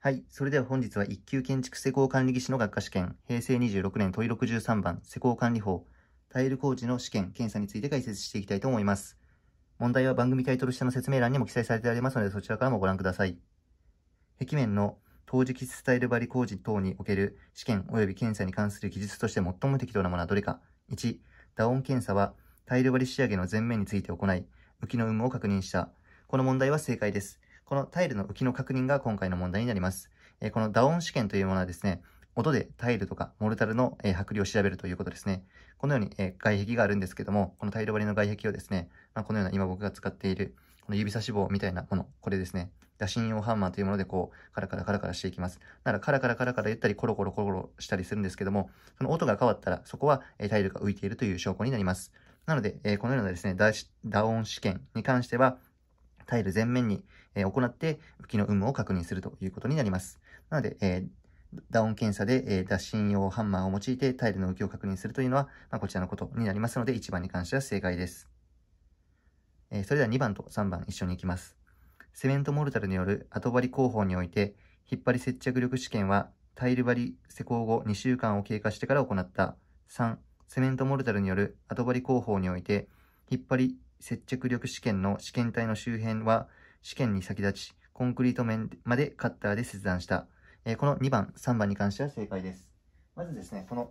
はい。それでは本日は1級建築施工管理技師の学科試験、平成26年問い63番、施工管理法、タイル工事の試験、検査について解説していきたいと思います。問題は番組タイトル下の説明欄にも記載されてありますので、そちらからもご覧ください。壁面の陶磁器スタイル張り工事等における試験及び検査に関する記述として最も適当なものはどれか。1、打音検査は、タイル張り仕上げの前面について行い、浮きの有無を確認した。この問題は正解です。このタイルの浮きの確認が今回の問題になります。えこの打音試験というものはですね、音でタイルとかモルタルの、え剥離を調べるということですね。このように、え外壁があるんですけども、このタイル割りの外壁をですね、まこのような今僕が使っているこの指差し棒みたいなもの、これですね。打診用ハンマーというものでこう、カラカラカラカラしていきます。ならカラカラカラカラ言ったり、コロコロコロコロしたりするんですけども、その音が変わったら、そこは、えイルが浮いているという証拠になります。なので、えこのようなですね、打音試験に関しては、タイル全面に、え行って、浮きの有無を確認するということになります。なので、えー、打音検査で、えー、打診用ハンマーを用いてタイルの浮きを確認するというのは、まあ、こちらのことになりますので、1番に関しては正解です。えー、それでは2番と3番一緒に行きます。セメントモルタルによる後張り工法において、引っ張り接着力試験は、タイル張り施工後2週間を経過してから行った。3、セメントモルタルによる後張り工法において、引っ張り接着力試験の試験体の周辺は試験に先立ち、コンクリート面までカッターで切断した。えー、この2番、3番に関しては正解です。まずですね、この、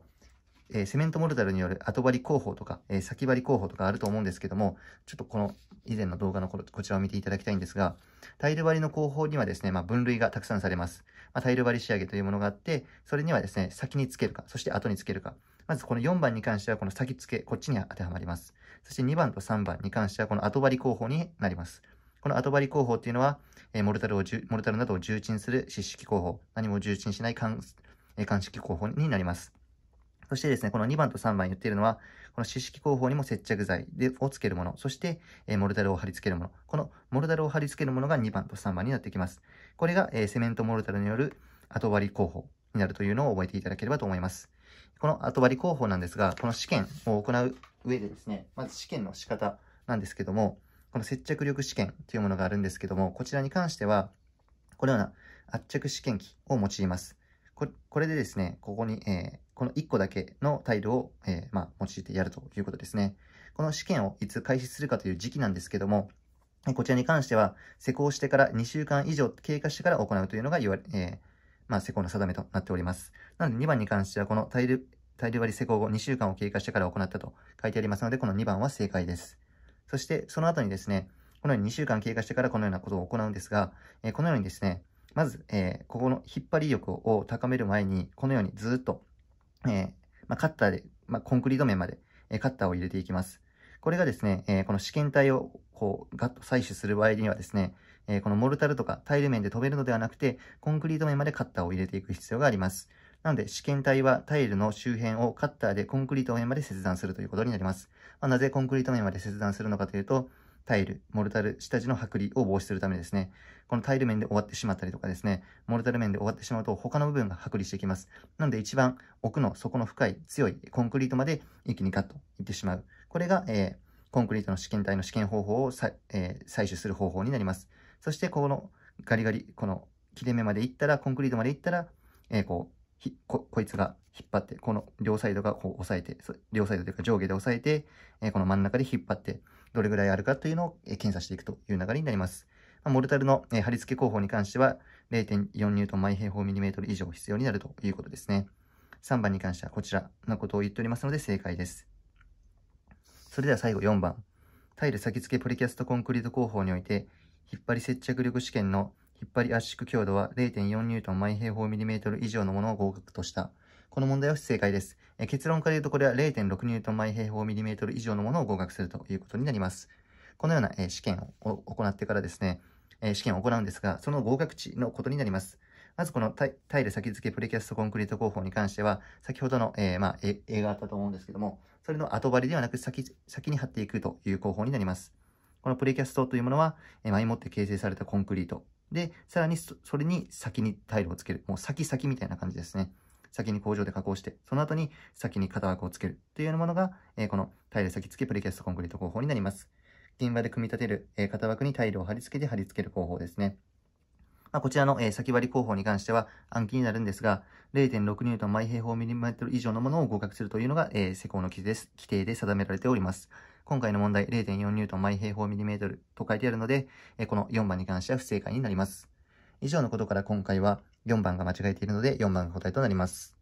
えー、セメントモルタルによる後張り工法とか、えー、先張り工法とかあると思うんですけども、ちょっとこの以前の動画のここちらを見ていただきたいんですが、タイル張りの工法にはですね、まあ、分類がたくさんされます。まあ、タイル張り仕上げというものがあって、それにはですね、先につけるか、そして後につけるか。まずこの4番に関してはこの先付け、こっちに当てはまります。そして2番と3番に関してはこの後張り工法になります。この後張り工法っていうのは、えー、モルタルをモルタルなどを重鎮する湿式工法、何も重鎮しない鑑、えー、乾式工法になります。そしてですね、この2番と3番言っているのは、この四式工法にも接着剤でをつけるもの、そして、えー、モルタルを貼り付けるもの。このモルタルを貼り付けるものが2番と3番になってきます。これが、えー、セメントモルタルによる後割り工法になるというのを覚えていただければと思います。この後割り工法なんですが、この試験を行う上でですね、まず試験の仕方なんですけども、この接着力試験というものがあるんですけども、こちらに関しては、このような圧着試験機を用います。ここれでですね、ここに、えー、この1個だけのタイルを、えー、まあ、用いてやるということですね。この試験をいつ開始するかという時期なんですけども、こちらに関しては、施工してから2週間以上経過してから行うというのが言われ、えー、まあ、施工の定めとなっております。なので2番に関しては、このタイル、タイル割り施工後2週間を経過してから行ったと書いてありますので、この2番は正解です。そしてその後にですね、このように2週間経過してからこのようなことを行うんですが、えこのようにですね、まず、えここの引っ張り力を高める前に、このようにずっと、えまあ、カッターで、まあ、コンクリート面まで、えカッターを入れていきます。これがですね、えこの試験体をこうガッと採取する場合にはですね、えこのモルタルとかタイル面で飛べるのではなくて、コンクリート面までカッターを入れていく必要があります。なので、試験体はタイルの周辺をカッターでコンクリート面まで切断するということになります。まあ、なぜコンクリート面まで切断するのかというと、タイル、モルタル、下地の剥離を防止するためですね。このタイル面で終わってしまったりとかですね、モルタル面で終わってしまうと他の部分が剥離してきます。なので一番奥の底の深い強いコンクリートまで一気にガッといってしまう。これが、えー、コンクリートの試験体の試験方法をさ、えー、採取する方法になります。そして、このガリガリ、この切れ目までいったら、コンクリートまでいったら、えー、こう、こ、こいつが引っ張って、この両サイドがこう押さえて、両サイドというか上下で押さえて、えこの真ん中で引っ張って、どれぐらいあるかというのを検査していくという流れになります。まモルタルの、え貼り付け工法に関しては、0.4ニュートン毎平方ミリメートル以上必要になるということですね。3番に関してはこちらのことを言っておりますので正解です。それでは最後4番。タイル先付けポリキャストコンクリート工法において、引っ張り接着力試験の引っ張り圧縮強度は0.4ニュートン毎平方ミリメートル以上のものを合格とした。この問題は不正解です。え結論から言うとこれは0.6ニュートン毎平方ミリメートル以上のものを合格するということになります。このような、え試験を行ってからですね、え試験を行うんですが、その合格値のことになります。まずこのタイル先付けプレキャストコンクリート工法に関しては、先ほどの、えー、まあ、絵があったと思うんですけども、それの後張りではなく先、先に貼っていくという工法になります。このプレキャストというものは、えー、前もって形成されたコンクリートで、さらにそれに先にタイルをつける。もう先先みたいな感じですね。先に工場で加工して、その後に先に型枠をつけるというようなものが、えー、このタイル先付きプリキャストコンクリート工法になります。現場で組み立てる、えー、型枠にタイルを貼り付けて貼り付ける工法ですね。まあ、こちらの、えー、先割り工法に関しては暗記になるんですが、0.6ニュートン毎平方ミリメートル以上のものを合格するというのが、えー、施工の規定です規定で定められております。今回の問題0.4ニュートン毎平方ミリメートルと書いてあるので、この4番に関しては不正解になります。以上のことから今回は4番が間違えているので4番が答えとなります。